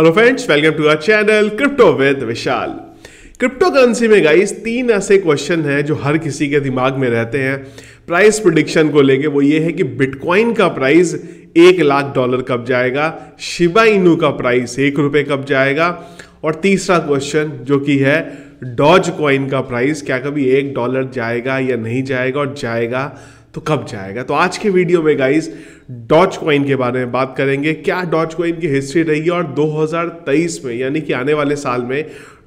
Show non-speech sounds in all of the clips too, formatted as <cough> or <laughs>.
hello friends welcome to our channel crypto with Vishal cryptocurrency में guys तीन ऐसे question हैं जो हर किसी के दिमाग में रहते हैं प्राइस प्रोडिक्शन को लेके वो ये है कि बिटकॉइन का प्राइस एक लाख डॉलर कब जाएगा शिबा इनू का प्राइस एक रुपये कब जाएगा और तीसरा क्वेश्चन जो कि है डॉज कॉइन का प्राइस क्या कभी एक डॉलर जाएगा या नहीं जाएगा और जाएगा तो कब जाएगा तो आज के वीडियो में गाइस डॉच कॉइन के बारे में बात करेंगे क्या डॉच कॉइन की हिस्ट्री रही है और 2023 में यानी कि आने वाले साल में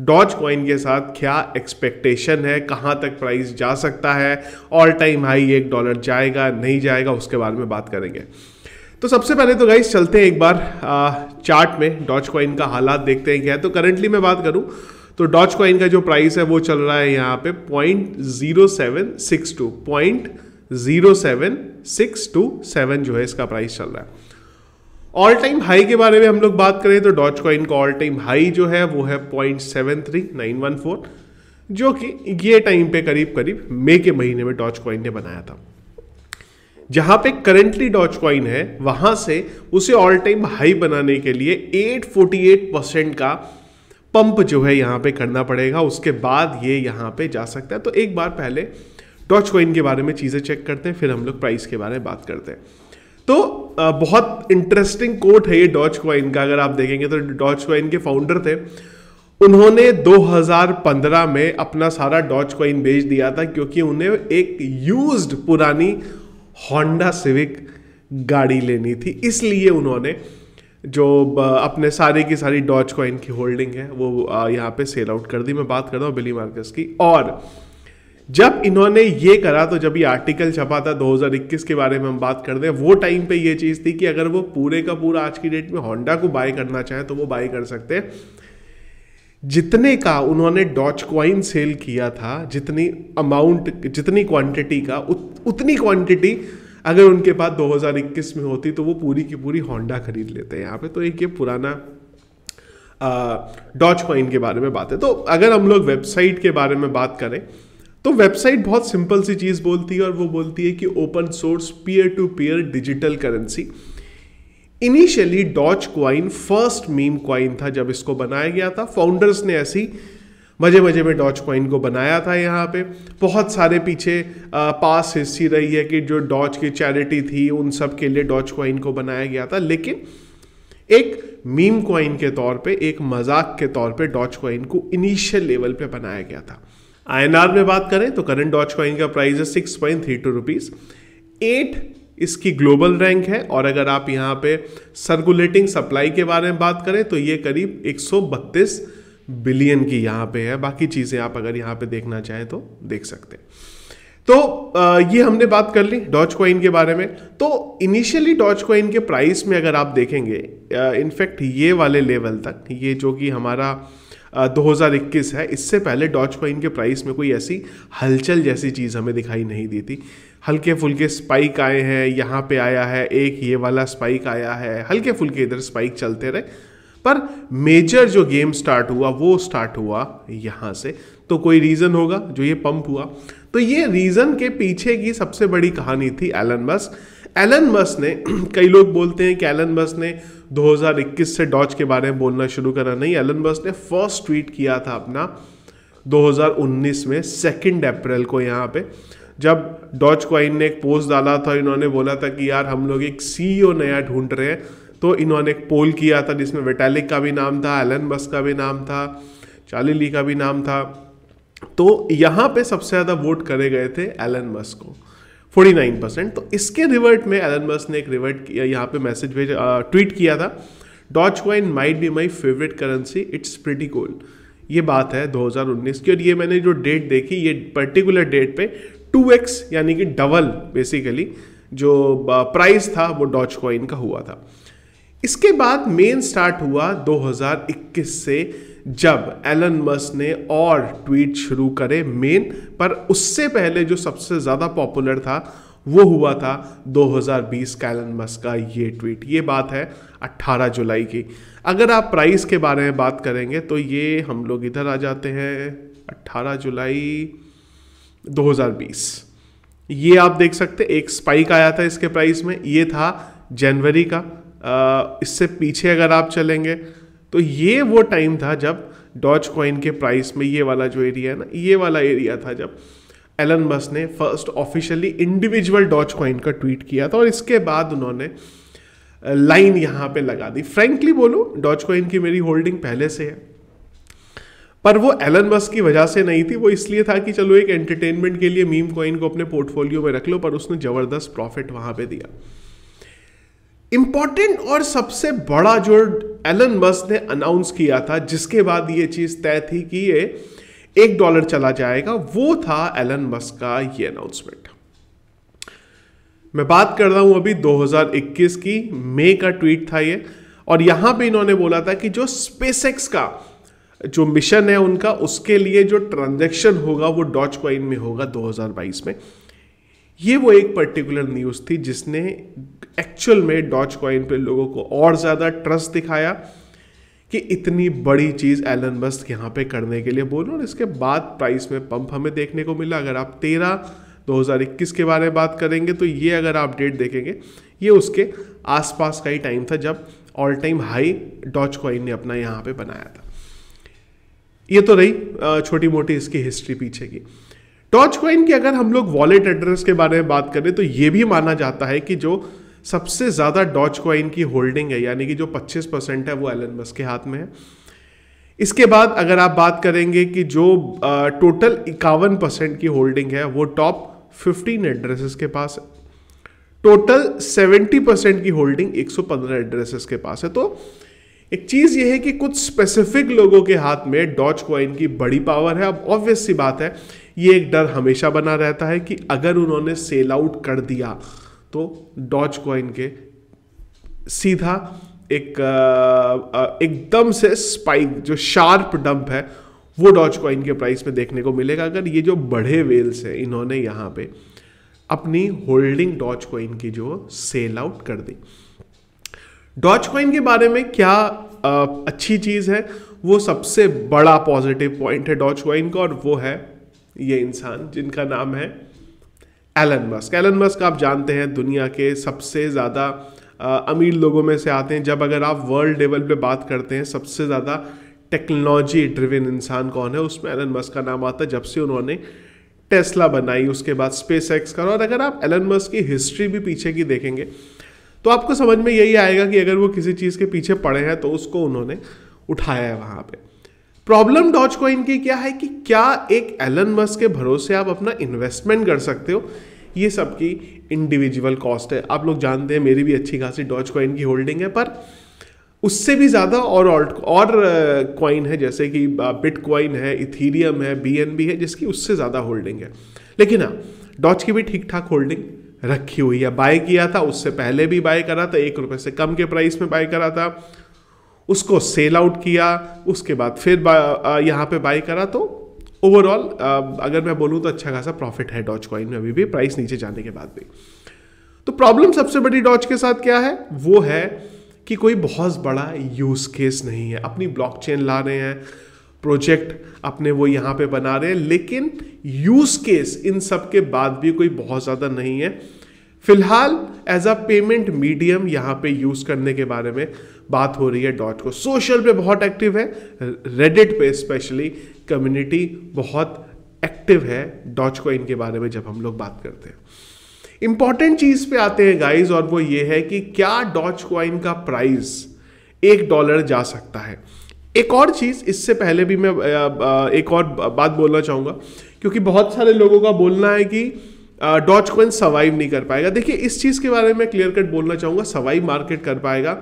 डॉच कॉइन के साथ क्या एक्सपेक्टेशन है कहाँ तक प्राइस जा सकता है ऑल टाइम हाई एक डॉलर जाएगा नहीं जाएगा उसके बारे में बात करेंगे तो सबसे पहले तो गाइस चलते हैं एक बार आ, चार्ट में डॉच कॉइन का हालात देखते हैं क्या है तो करंटली मैं बात करूँ तो डॉच कॉइन का जो प्राइस है वो चल रहा है यहाँ पे point zero seven six two point zero seven six two seven जो है इसका प्राइस चल रहा है ऑल टाइम हाई के बारे में हम लोग बात करें तो डॉच कॉइन का ऑल टाइम हाई जो है वो है point seven three nine one four जो कि ये टाइम पे करीब करीब मई के महीने में डॉच कॉइन ने बनाया था जहां पे करेंटली डॉच कॉइन है वहां से उसे ऑल टाइम हाई बनाने के लिए 848 परसेंट का पंप जो है यहां पे करना पड़ेगा उसके बाद ये यहां पे जा सकता है तो एक बार पहले डॉच कॉइन के बारे में चीज़ें चेक करते हैं फिर हम लोग प्राइस के बारे में बात करते हैं तो बहुत इंटरेस्टिंग कोट है ये डॉच कॉइन का अगर आप देखेंगे तो डॉच कॉइन के फाउंडर थे उन्होंने 2015 में अपना सारा डॉच कॉइन बेच दिया था क्योंकि उन्हें एक यूज्ड पुरानी होंडा सिविक गाड़ी लेनी थी इसलिए उन्होंने जो अपने सारे की सारी डॉच कॉइन की होल्डिंग है वो यहाँ पे सेल आउट कर दी मैं बात कर रहा हूँ बिली मार्कस की और जब इन्होंने ये करा तो जब ये आर्टिकल छपा था 2021 के बारे में हम बात कर रहे हैं वो टाइम पे ये चीज़ थी कि अगर वो पूरे का पूरा आज की डेट में होंडा को बाय करना चाहें तो वो बाय कर सकते हैं जितने का उन्होंने डॉच क्वाइन सेल किया था जितनी अमाउंट जितनी क्वांटिटी का उत, उतनी क्वांटिटी अगर उनके पास 2021 में होती तो वो पूरी की पूरी होंडा खरीद लेते हैं यहाँ पे तो एक ये पुराना डॉच क्वाइन के बारे में बात है तो अगर हम लोग वेबसाइट के बारे में बात करें तो वेबसाइट बहुत सिंपल सी चीज़ बोलती है और वो बोलती है कि open source peer to peer digital currency initially Dogecoin first meme coin था जब इसको बनाया गया था फाउंडर्स ने ऐसी मजे मजे में डॉच क्वाइन को बनाया था यहाँ पे बहुत सारे पीछे आ, पास हिस्सी रही है कि जो डॉच की चैरिटी थी उन सब के लिए डॉच क्वाइन को बनाया गया था लेकिन एक मीम क्वाइन के तौर पे एक मजाक के तौर पे डॉच क्वाइन को इनिशियल लेवल पे बनाया गया था आईएनआर में बात करें तो करंट डॉच कॉइन का प्राइस है six point three two rupees at इसकी ग्लोबल रैंक है और अगर आप यहाँ पे सर्कुलेटिंग सप्लाई के बारे में बात करें तो ये करीब बत्तीस बिलियन की यहाँ पे है बाकी चीज़ें आप अगर यहाँ पे देखना चाहें तो देख सकते हैं तो ये हमने बात कर ली डॉच कॉइन के बारे में तो इनिशियली डॉच कॉइन के प्राइस में अगर आप देखेंगे इनफैक्ट ये वाले लेवल तक ये जो कि हमारा 2021 है इससे पहले डॉच पाइन के प्राइस में कोई ऐसी हलचल जैसी चीज़ हमें दिखाई नहीं दी थी हल्के फुल्के स्पाइक आए हैं यहाँ पे आया है एक ये वाला स्पाइक आया है हल्के फुल्के इधर स्पाइक चलते रहे पर मेजर जो गेम स्टार्ट हुआ वो स्टार्ट हुआ यहाँ से तो कोई रीज़न होगा जो ये पंप हुआ तो ये रीज़न के पीछे की सबसे बड़ी कहानी थी एलन बस एलन बस ने <clears throat> कई लोग बोलते हैं कि एलन बस ने 2021 से डॉज के बारे में बोलना शुरू करा नहीं एलन बस ने फर्स्ट ट्वीट किया था अपना 2019 में सेकेंड अप्रैल को यहाँ पे जब डॉच क्वाइन ने एक पोस्ट डाला था इन्होंने बोला था कि यार हम लोग एक सीईओ e नया ढूंढ रहे हैं तो इन्होंने एक पोल किया था जिसमें वेटेलिक का भी नाम था एलन बस का भी नाम था चाली ली का भी नाम था तो यहाँ पे सबसे ज़्यादा वोट करे गए थे एलन मस्क को 49 परसेंट तो इसके रिवर्ट में एलन मस्क ने एक रिवर्ट किया यहाँ पे मैसेज भेज ट्वीट किया था Dogecoin might be my favourite currency it's pretty cool ये बात है 2019 की और ये मैंने जो डेट देखी ये पर्टिकुलर डेट पे 2x यानी कि डबल बेसिकली जो प्राइस था वो डॉच क्वाइन का हुआ था इसके बाद मेन स्टार्ट हुआ 2021 से जब एलन मस ने और ट्वीट शुरू करे मेन पर उससे पहले जो सबसे ज़्यादा पॉपुलर था वो हुआ था 2020 का एलन मस का ये ट्वीट ये बात है 18 जुलाई की अगर आप प्राइस के बारे में बात करेंगे तो ये हम लोग इधर आ जाते हैं 18 जुलाई 2020 ये आप देख सकते एक स्पाइक आया था इसके प्राइस में ये था जनवरी का आ, इससे पीछे अगर आप चलेंगे तो ये वो टाइम था जब डॉच कॉइन के प्राइस में ये वाला जो एरिया है ना ये वाला एरिया था जब एलन बस ने फर्स्ट ऑफिशियली इंडिविजुअल डॉच कॉइन का ट्वीट किया था और इसके बाद उन्होंने लाइन यहाँ पे लगा दी फ्रेंकली बोलो डॉच कॉइन की मेरी होल्डिंग पहले से है पर वो एलन बस की वजह से नहीं थी वो इसलिए था कि चलो एक एंटरटेनमेंट के लिए मीम कॉइन को अपने पोर्टफोलियो में रख लो पर उसने ज़बरदस्त प्रॉफिट वहाँ पे दिया इंपॉर्टेंट और सबसे बड़ा जो एलन बस ने अनाउंस किया था जिसके बाद ये चीज़ तय थी कि ये एक डॉलर चला जाएगा वो था एलन मस्क का ये अनाउंसमेंट मैं बात कर रहा हूं अभी 2021 की मई का ट्वीट था ये और यहां पे इन्होंने बोला था कि जो स्पेसएक्स का जो मिशन है उनका उसके लिए जो ट्रांजेक्शन होगा वो डॉच क्वाइन में होगा 2022 में ये वो एक पर्टिकुलर न्यूज़ थी जिसने एक्चुअल में डॉच कॉइन पे लोगों को और ज़्यादा ट्रस्ट दिखाया कि इतनी बड़ी चीज़ एलन मस्क यहाँ पे करने के लिए बोलो और इसके बाद प्राइस में पंप हमें देखने को मिला अगर आप तेरह 2021 के बारे में बात करेंगे तो ये अगर आप डेट देखेंगे ये उसके आसपास का ही टाइम था जब ऑल टाइम हाई डॉच कॉइन ने अपना यहाँ पे बनाया था ये तो रही छोटी मोटी इसकी हिस्ट्री पीछे की टॉच कॉइन की अगर हम लोग वॉलेट एड्रेस के बारे में बात करें तो ये भी माना जाता है कि जो सबसे ज़्यादा डॉच क्वाइन की होल्डिंग है यानी कि जो 25 परसेंट है वो एलन मस्क के हाथ में है इसके बाद अगर आप बात करेंगे कि जो आ, टोटल इक्यावन परसेंट की होल्डिंग है वो टॉप 15 एड्रेसेस के पास है टोटल 70 परसेंट की होल्डिंग 115 एड्रेसेस के पास है तो एक चीज़ यह है कि कुछ स्पेसिफिक लोगों के हाथ में डॉच क्वाइन की बड़ी पावर है अब ऑब्वियस सी बात है ये एक डर हमेशा बना रहता है कि अगर उन्होंने सेल आउट कर दिया तो डॉज कॉइन के सीधा एक एकदम से स्पाइक जो शार्प डंप है वो डॉज कॉइन के प्राइस में देखने को मिलेगा अगर ये जो बड़े वेल्स हैं इन्होंने यहाँ पे अपनी होल्डिंग डॉज कॉइन की जो सेल आउट कर दी डॉज कॉइन के बारे में क्या आ, अच्छी चीज़ है वो सबसे बड़ा पॉजिटिव पॉइंट है डॉज कॉइन का और वो है ये इंसान जिनका नाम है एलन मस्क एलन मस्क आप जानते हैं दुनिया के सबसे ज़्यादा अमीर लोगों में से आते हैं जब अगर आप वर्ल्ड लेवल पे बात करते हैं सबसे ज़्यादा टेक्नोलॉजी ड्रिवन इंसान कौन है उसमें एलन मस्क का नाम आता है जब से उन्होंने टेस्ला बनाई उसके बाद स्पेस एक्स का और अगर आप एलन मस्क की हिस्ट्री भी पीछे की देखेंगे तो आपको समझ में यही आएगा कि अगर वो किसी चीज़ के पीछे पड़े हैं तो उसको उन्होंने उठाया है वहाँ पर प्रॉब्लम डॉच कॉइन की क्या है कि क्या एक एलन मस्क के भरोसे आप अपना इन्वेस्टमेंट कर सकते हो ये सबकी इंडिविजुअल कॉस्ट है आप लोग जानते हैं मेरी भी अच्छी खासी डॉच कॉइन की होल्डिंग है पर उससे भी ज़्यादा और और कॉइन है जैसे कि बिट क्वाइन है इथीरियम है बी है जिसकी उससे ज़्यादा होल्डिंग है लेकिन हाँ डॉच की भी ठीक ठाक होल्डिंग रखी हुई है बाय किया था उससे पहले भी बाय करा था एक रुपये से कम के प्राइस में बाय करा था उसको सेल आउट किया उसके बाद फिर यहाँ पे बाई करा तो ओवरऑल अगर मैं बोलूँ तो अच्छा खासा प्रॉफिट है डॉच कॉइन में अभी भी प्राइस नीचे जाने के बाद भी तो प्रॉब्लम सबसे बड़ी डॉच के साथ क्या है वो है कि कोई बहुत बड़ा यूज़ केस नहीं है अपनी ब्लॉकचेन ला रहे हैं प्रोजेक्ट अपने वो यहाँ पे बना रहे हैं लेकिन यूज़ केस इन सब के बाद भी कोई बहुत ज़्यादा नहीं है फिलहाल एज अ पेमेंट मीडियम यहाँ पे यूज़ करने के बारे में बात हो रही है डॉट को सोशल पे बहुत एक्टिव है रेडिट पे स्पेशली कम्युनिटी बहुत एक्टिव है डॉच कॉइन के बारे में जब हम लोग बात करते हैं इंपॉर्टेंट चीज़ पे आते हैं गाइज और वो ये है कि क्या डॉच कॉइन का प्राइस एक डॉलर जा सकता है एक और चीज़ इससे पहले भी मैं एक और बात बोलना चाहूँगा क्योंकि बहुत सारे लोगों का बोलना है कि डॉच कॉइन सर्वाइव नहीं कर पाएगा देखिए इस चीज़ के बारे में क्लियर कट बोलना चाहूँगा सर्वाइव मार्केट कर पाएगा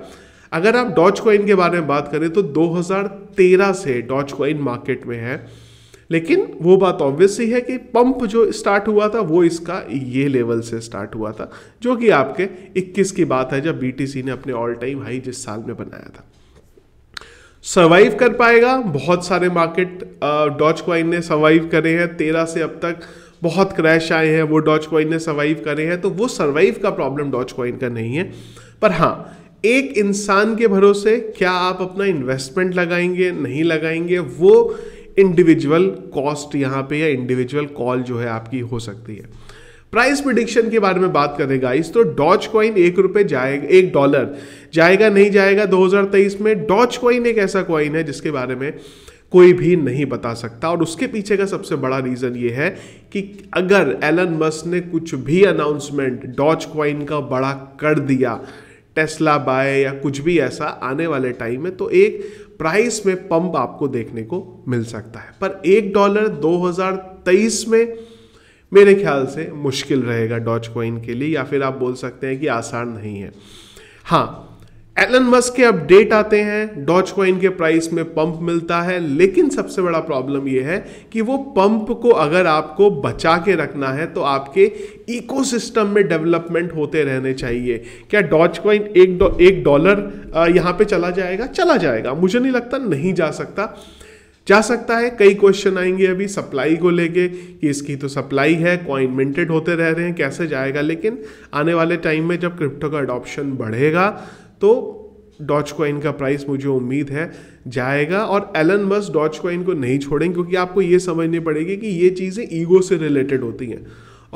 अगर आप डॉच कॉइन के बारे में बात करें तो 2013 से डॉच कॉइन मार्केट में है लेकिन वो बात ऑब्वियस ही है कि पंप जो स्टार्ट हुआ था वो इसका ये लेवल से स्टार्ट हुआ था जो कि आपके 21 की बात है जब बी ने अपने ऑल टाइम हाई जिस साल में बनाया था सर्वाइव कर पाएगा बहुत सारे मार्केट डॉच कॉइन ने सर्वाइव करे हैं तेरह से अब तक बहुत क्रैश आए हैं वो डॉच कॉइन ने सर्वाइव करे हैं तो वो सर्वाइव का प्रॉब्लम डॉच कॉइन का नहीं है पर हाँ एक इंसान के भरोसे क्या आप अपना इन्वेस्टमेंट लगाएंगे नहीं लगाएंगे वो इंडिविजुअल कॉस्ट यहाँ पे या इंडिविजुअल कॉल जो है आपकी हो सकती है प्राइस प्रिडिक्शन के बारे में बात करें गाइस तो डॉच कॉइन एक रुपये जाएगा एक डॉलर जाएगा नहीं जाएगा 2023 में डॉच कॉइन एक ऐसा कॉइन है जिसके बारे में कोई भी नहीं बता सकता और उसके पीछे का सबसे बड़ा रीज़न ये है कि अगर एलन मस्क ने कुछ भी अनाउंसमेंट डॉच क्वाइन का बड़ा कर दिया टेस्ला बाय या कुछ भी ऐसा आने वाले टाइम में तो एक प्राइस में पंप आपको देखने को मिल सकता है पर एक डॉलर 2023 में मेरे ख्याल से मुश्किल रहेगा डॉच क्वाइन के लिए या फिर आप बोल सकते हैं कि आसान नहीं है हाँ एलन मस्क के अपडेट आते हैं डॉच कॉइन के प्राइस में पंप मिलता है लेकिन सबसे बड़ा प्रॉब्लम यह है कि वो पंप को अगर आपको बचा के रखना है तो आपके इकोसिस्टम में डेवलपमेंट होते रहने चाहिए क्या डॉच कॉइन एक डॉ एक डॉलर यहाँ पे चला जाएगा चला जाएगा मुझे नहीं लगता नहीं जा सकता जा सकता है कई क्वेश्चन आएंगे अभी सप्लाई को लेके कि इसकी तो सप्लाई है कॉइन मिंटेड होते रह रहे हैं कैसे जाएगा लेकिन आने वाले टाइम में जब क्रिप्टो का अडॉप्शन बढ़ेगा तो डॉच कॉइन का प्राइस मुझे उम्मीद है जाएगा और एलन बस डॉच कॉइन को नहीं छोड़ेंगे क्योंकि आपको ये समझनी पड़ेगी कि ये चीज़ें ईगो से रिलेटेड होती हैं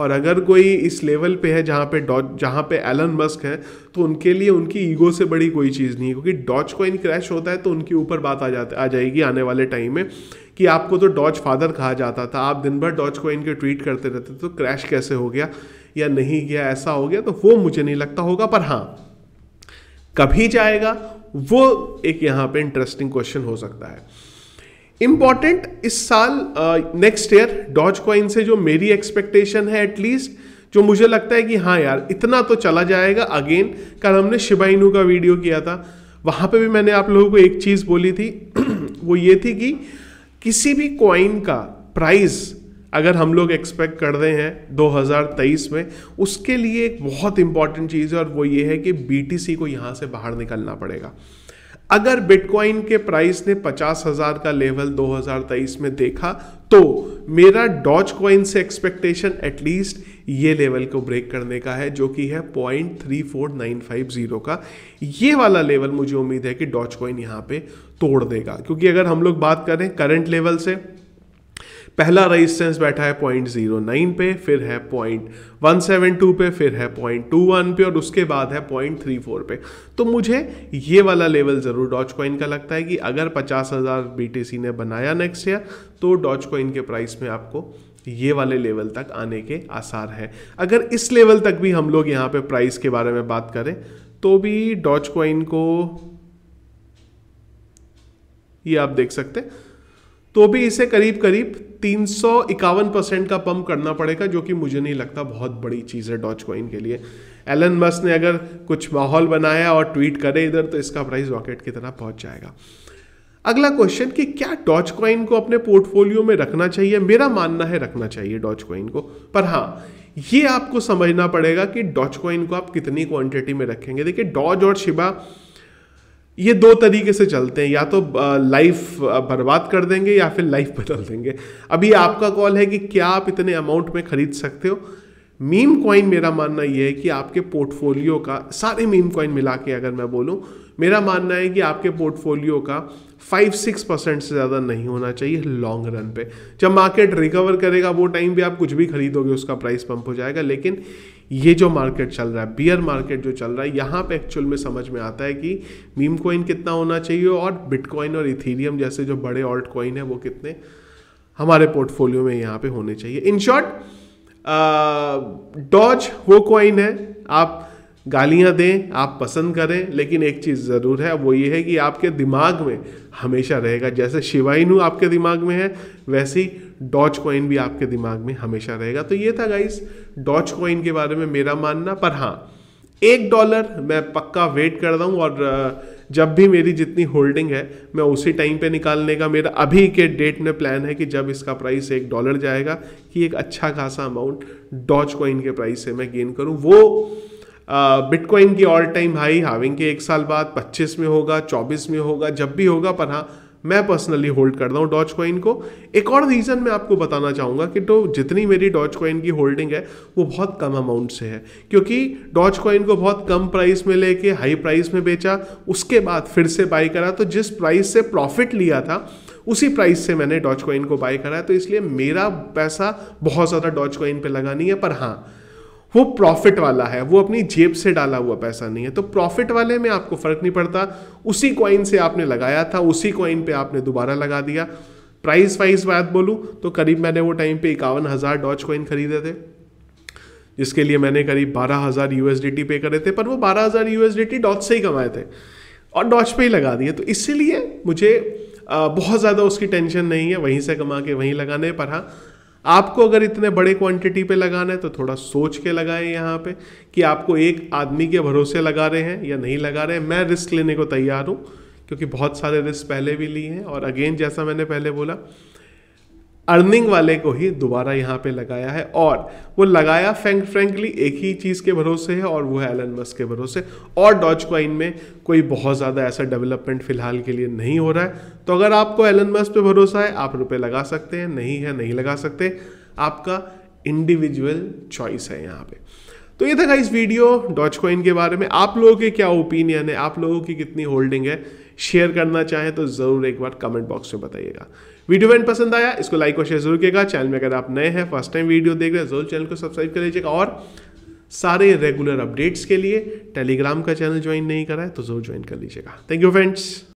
और अगर कोई इस लेवल पे है जहाँ पे डॉच जहाँ पे एलन मस्क है तो उनके लिए उनकी ईगो से बड़ी कोई चीज़ नहीं है क्योंकि डॉच कॉइन क्रैश होता है तो उनके ऊपर बात आ जाती आ जाएगी आने वाले टाइम में कि आपको तो डॉच फादर कहा जाता था आप दिन भर डॉच कॉइन के ट्वीट करते रहते तो क्रैश कैसे हो गया या नहीं गया ऐसा हो गया तो वो मुझे नहीं लगता होगा पर हाँ कभी जाएगा वो एक यहाँ पे इंटरेस्टिंग क्वेश्चन हो सकता है इम्पॉर्टेंट इस साल नेक्स्ट ईयर डॉज कॉइन से जो मेरी एक्सपेक्टेशन है एटलीस्ट जो मुझे लगता है कि हाँ यार इतना तो चला जाएगा अगेन कल हमने शिबाइनू का वीडियो किया था वहाँ पे भी मैंने आप लोगों को एक चीज़ बोली थी <clears throat> वो ये थी कि किसी भी कॉइन का प्राइस अगर हम लोग एक्सपेक्ट कर रहे हैं 2023 में उसके लिए एक बहुत इंपॉर्टेंट चीज़ है और वो ये है कि बी को यहाँ से बाहर निकलना पड़ेगा अगर बिटकॉइन के प्राइस ने पचास हज़ार का लेवल 2023 में देखा तो मेरा डॉच कॉइन से एक्सपेक्टेशन एटलीस्ट ये लेवल को ब्रेक करने का है जो कि है point three four nine five zero का ये वाला लेवल मुझे उम्मीद है कि डॉच कॉइन यहाँ पे तोड़ देगा क्योंकि अगर हम लोग बात करें करंट लेवल से पहला रेजिस्टेंस बैठा है पॉइंट जीरो नाइन पे फिर है पॉइंट वन सेवन टू पे फिर है पॉइंट टू वन पे और उसके बाद है पॉइंट थ्री फोर पे तो मुझे ये वाला लेवल ज़रूर डॉच कॉइन का लगता है कि अगर पचास हज़ार बी ने बनाया नेक्स्ट ईयर तो डॉच कॉइन के प्राइस में आपको ये वाले लेवल तक आने के आसार है अगर इस लेवल तक भी हम लोग यहाँ पे प्राइस के बारे में बात करें तो भी डॉच कॉइन को ये आप देख सकते हैं तो भी इसे करीब करीब तीन परसेंट का पंप करना पड़ेगा जो कि मुझे नहीं लगता बहुत बड़ी चीज़ है डॉच कॉइन के लिए एलन मस्क ने अगर कुछ माहौल बनाया और ट्वीट करे इधर तो इसका प्राइस रॉकेट की तरह पहुंच जाएगा अगला क्वेश्चन कि क्या डॉच कॉइन को अपने पोर्टफोलियो में रखना चाहिए मेरा मानना है रखना चाहिए डॉच कॉइन को पर हाँ ये आपको समझना पड़ेगा कि डॉच कॉइन को आप कितनी क्वांटिटी में रखेंगे देखिए डॉज और शिबा ये दो तरीके से चलते हैं या तो लाइफ बर्बाद कर देंगे या फिर लाइफ <laughs> बदल देंगे अभी आपका कॉल है कि क्या आप इतने अमाउंट में खरीद सकते हो मीम कॉइन मेरा मानना यह है कि आपके पोर्टफोलियो का सारे मीम कॉइन मिला के अगर मैं बोलूँ मेरा मानना है कि आपके पोर्टफोलियो का फाइव सिक्स परसेंट से ज़्यादा नहीं होना चाहिए लॉन्ग रन पे जब मार्केट रिकवर करेगा वो टाइम भी आप कुछ भी खरीदोगे उसका प्राइस पंप हो जाएगा लेकिन ये जो मार्केट चल रहा है बियर मार्केट जो चल रहा है यहाँ पे एक्चुअल में समझ में आता है कि मीम कॉइन कितना होना चाहिए और बिटकॉइन और इथीरियम जैसे जो बड़े ऑल्ट कॉइन है वो कितने हमारे पोर्टफोलियो में यहाँ पे होने चाहिए इन शॉर्ट डॉज वो कॉइन है आप गालियाँ दें आप पसंद करें लेकिन एक चीज़ ज़रूर है वो ये है कि आपके दिमाग में हमेशा रहेगा जैसे शिवाइनू आपके दिमाग में है वैसे ही डॉच कॉइन भी आपके दिमाग में हमेशा रहेगा तो ये था गाइस डॉच कॉइन के बारे में मेरा मानना पर हाँ एक डॉलर मैं पक्का वेट कर रहा हूँ और जब भी मेरी जितनी होल्डिंग है मैं उसी टाइम पे निकालने का मेरा अभी के डेट में प्लान है कि जब इसका प्राइस एक डॉलर जाएगा कि एक अच्छा खासा अमाउंट डॉच कॉइन के प्राइस से मैं गेन करूँ वो बिटकॉइन की ऑल टाइम हाई हाविंग के एक साल बाद 25 में होगा 24 में होगा जब भी होगा पर हाँ मैं पर्सनली होल्ड करता हूँ डॉच कॉइन को एक और रीज़न मैं आपको बताना चाहूँगा कि तो जितनी मेरी डॉच कॉइन की होल्डिंग है वो बहुत कम अमाउंट से है क्योंकि डॉच कॉइन को बहुत कम प्राइस में लेके हाई प्राइस में बेचा उसके बाद फिर से बाई करा तो जिस प्राइस से प्रॉफिट लिया था उसी प्राइस से मैंने डॉच कॉइन को बाई करा तो इसलिए मेरा पैसा बहुत ज़्यादा डॉच कॉइन पर लगा नहीं है पर हाँ वो प्रॉफिट वाला है वो अपनी जेब से डाला हुआ पैसा नहीं है तो प्रॉफिट वाले में आपको फ़र्क नहीं पड़ता उसी कॉइन से आपने लगाया था उसी कॉइन पे आपने दोबारा लगा दिया प्राइस वाइज बात बोलूँ तो करीब मैंने वो टाइम पे इक्यावन हज़ार डॉच कॉइन खरीदे थे जिसके लिए मैंने करीब बारह हज़ार यू पे करे थे पर वो बारह हज़ार यू डॉच से ही कमाए थे और डॉच पे ही लगा दिए तो इसीलिए मुझे बहुत ज़्यादा उसकी टेंशन नहीं है वहीं से कमा के वहीं लगाने पर हाँ आपको अगर इतने बड़े क्वांटिटी पे लगाना है तो थोड़ा सोच के लगाएं यहाँ पे कि आपको एक आदमी के भरोसे लगा रहे हैं या नहीं लगा रहे हैं मैं रिस्क लेने को तैयार हूँ क्योंकि बहुत सारे रिस्क पहले भी लिए हैं और अगेन जैसा मैंने पहले बोला अर्निंग वाले को ही दोबारा यहाँ पे लगाया है और वो लगाया फ्रेंक फ्रेंकली एक ही चीज़ के भरोसे है और वो है एलन मस्क के भरोसे और डॉच क्वाइन में कोई बहुत ज़्यादा ऐसा डेवलपमेंट फिलहाल के लिए नहीं हो रहा है तो अगर आपको एलन मस्क पे भरोसा है आप रुपए लगा सकते हैं नहीं है नहीं लगा सकते आपका इंडिविजुअल चॉइस है यहाँ पे तो ये था इस वीडियो डॉच कॉइन के बारे में आप लोगों के क्या ओपिनियन है आप लोगों की कितनी होल्डिंग है शेयर करना चाहें तो ज़रूर एक बार कमेंट बॉक्स में बताइएगा वीडियो बैंड पसंद आया इसको लाइक और शेयर जरूर किएगा चैनल में अगर आप नए हैं फर्स्ट टाइम वीडियो देख रहे हैं जरूर चैनल को सब्सक्राइब कर लीजिएगा और सारे रेगुलर अपडेट्स के लिए टेलीग्राम का चैनल ज्वाइन नहीं करा है तो जरूर ज्वाइन कर लीजिएगा थैंक यू फ्रेंड्स